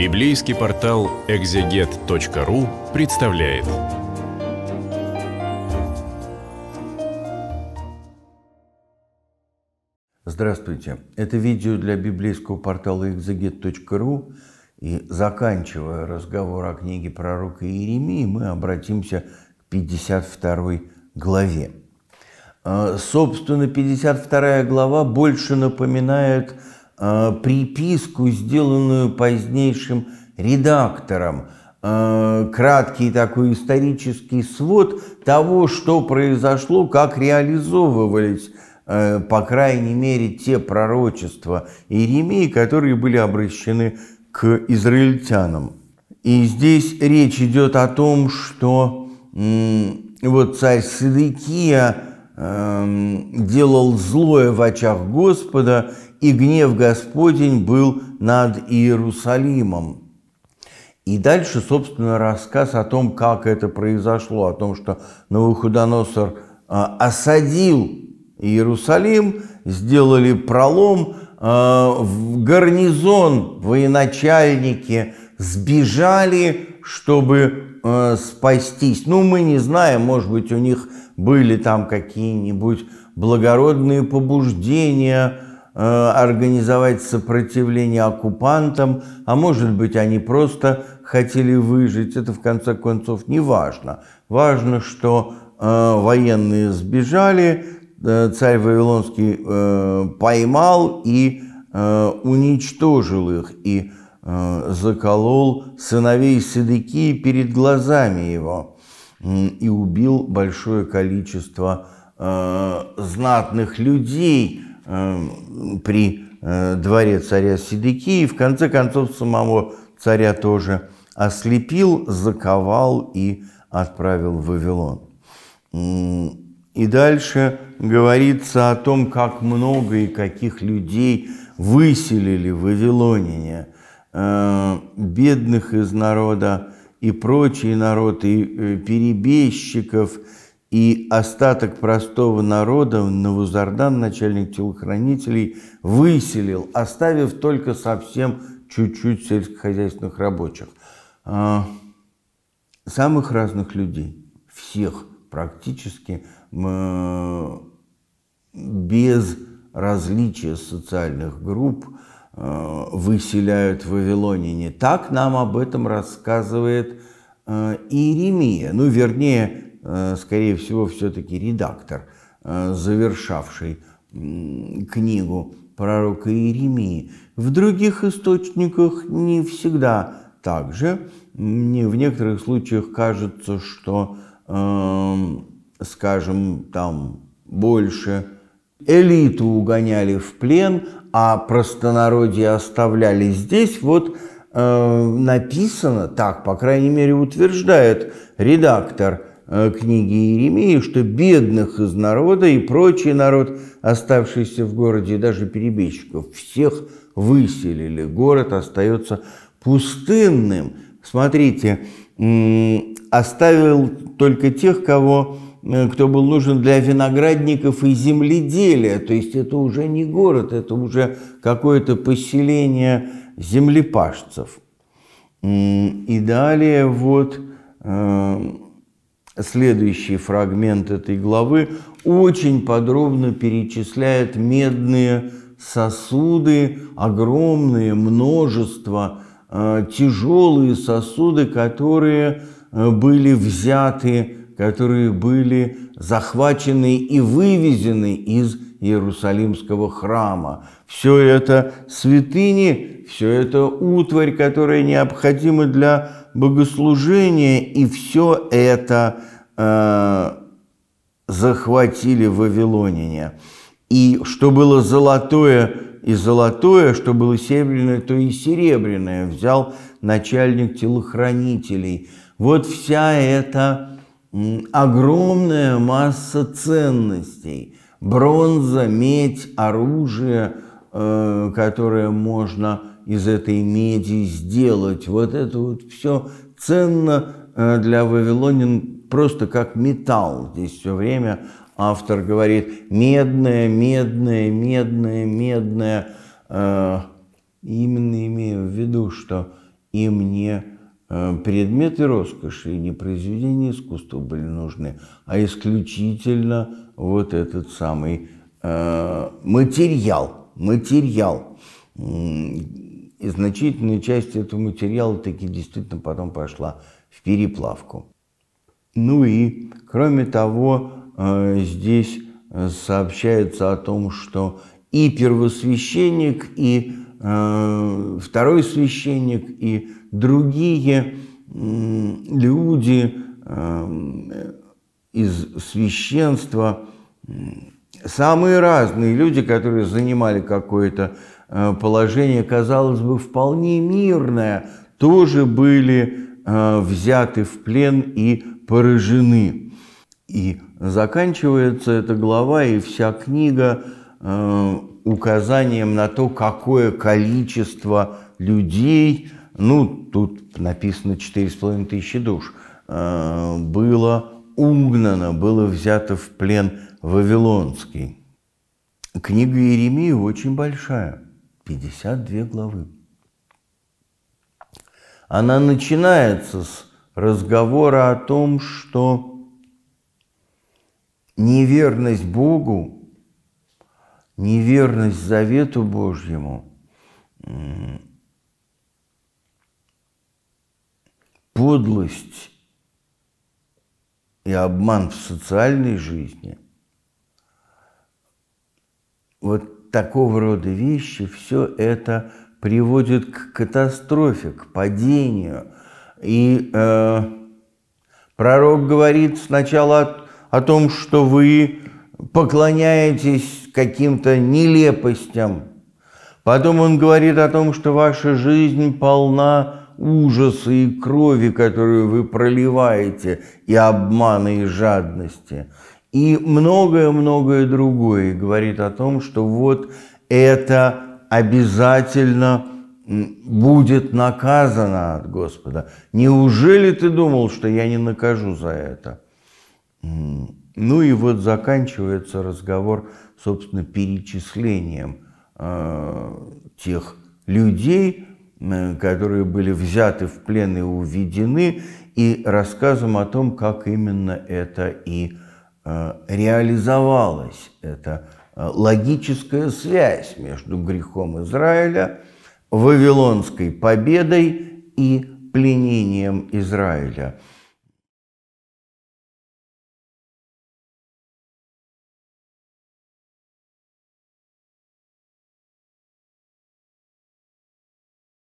Библейский портал экзегет.ру представляет. Здравствуйте! Это видео для библейского портала экзегет.ру. И заканчивая разговор о книге пророка Иеремии, мы обратимся к 52 главе. А, собственно, 52 глава больше напоминает Э, приписку, сделанную позднейшим редактором, э, краткий такой исторический свод того, что произошло, как реализовывались, э, по крайней мере, те пророчества Иеремии, которые были обращены к израильтянам. И здесь речь идет о том, что вот царь Сыдыкия эм, делал злое в очах Господа и гнев Господень был над Иерусалимом. И дальше, собственно, рассказ о том, как это произошло, о том, что Навуходоносор а, осадил Иерусалим, сделали пролом, а, в гарнизон военачальники сбежали, чтобы а, спастись. Ну, мы не знаем, может быть, у них были там какие-нибудь благородные побуждения, Э, организовать сопротивление оккупантам, а может быть они просто хотели выжить, это в конце концов не важно. Важно, что э, военные сбежали, э, царь Вавилонский поймал и уничтожил их и заколол сыновей Седыки перед глазами его и убил большое количество знатных людей, Эм, при э, дворе царя Сидыки и в конце концов самого царя тоже ослепил, заковал и отправил в Вавилон. И дальше говорится о том, как много и каких людей выселили в Вавилонине, э, бедных из народа и прочий народ, и э, перебежчиков – и остаток простого народа Навузардан, начальник телохранителей, выселил, оставив только совсем чуть-чуть сельскохозяйственных рабочих. А, самых разных людей, всех практически, без различия социальных групп, а, выселяют в Вавилоне. Так нам об этом рассказывает а, Иеремия, ну вернее Э, скорее всего, все-таки редактор, э, завершавший книгу пророка Иеремии. В других источниках не всегда так же. Мне в некоторых случаях кажется, что, эм, скажем, там больше элиту угоняли в плен, а простонародье оставляли здесь. Вот э, написано, так, по крайней мере, утверждает редактор – Э, книги Иеремии, что бедных из народа и прочий народ, оставшийся в городе, и даже перебежчиков, всех выселили. Город остается пустынным. Смотрите, оставил только тех, кого э, кто был нужен для виноградников и земледелия. То есть это уже не город, это уже какое-то поселение землепашцев. И далее вот э, следующий фрагмент этой главы очень подробно перечисляет медные сосуды, огромные множество, э, тяжелые сосуды, которые э, были взяты, которые были захвачены и вывезены из Иерусалимского храма. Все это святыни, все это утварь, которая необходима для богослужения, и все это э, захватили вавилоняне. И что было золотое и золотое, что было серебряное, то и серебряное взял начальник телохранителей. Вот вся эта огромная масса ценностей. Бронза, медь, оружие, э, которое можно из этой меди сделать. Вот это вот все ценно э, для вавилонин просто как металл. Здесь все время автор говорит «медное, медное, медное, медное». Э, именно имея в виду, что и мне э, предметы роскоши и не произведения искусства были нужны, а исключительно вот этот самый материал, материал, и значительная часть этого материала таки действительно потом пошла в переплавку. Ну и, кроме того, э, здесь э, сообщается о том, что и первосвященник, и э, второй священник, и другие люди из священства, самые разные люди, которые занимали какое-то Э, положение, казалось бы, вполне мирное, тоже были э, взяты в плен и поражены. И заканчивается эта глава и вся книга э, указанием на то, какое количество людей, ну, тут написано 4,5 тысячи душ, было угнано, было взято в плен Вавилонский. Книга Иеремии очень большая – 52 главы. Она начинается с разговора о том, что неверность Богу, неверность завету Божьему подлость и обман в социальной жизни, вот такого рода вещи, все это приводит к катастрофе, к падению. И э, пророк говорит сначала о, о том, что вы поклоняетесь каким-то нелепостям. Потом он говорит о том, что ваша жизнь полна ужаса и крови, которую вы проливаете, и обмана и жадности. И многое-многое другое говорит о том, что вот это обязательно будет наказано от Господа. Неужели ты думал, что я не накажу за это? Ну и вот заканчивается разговор, собственно, перечислением э, тех людей, которые были взяты в плен и уведены, и рассказом о том, как именно это и происходит Э, реализовалась эта э, логическая связь между грехом Израиля, Вавилонской победой и пленением Израиля –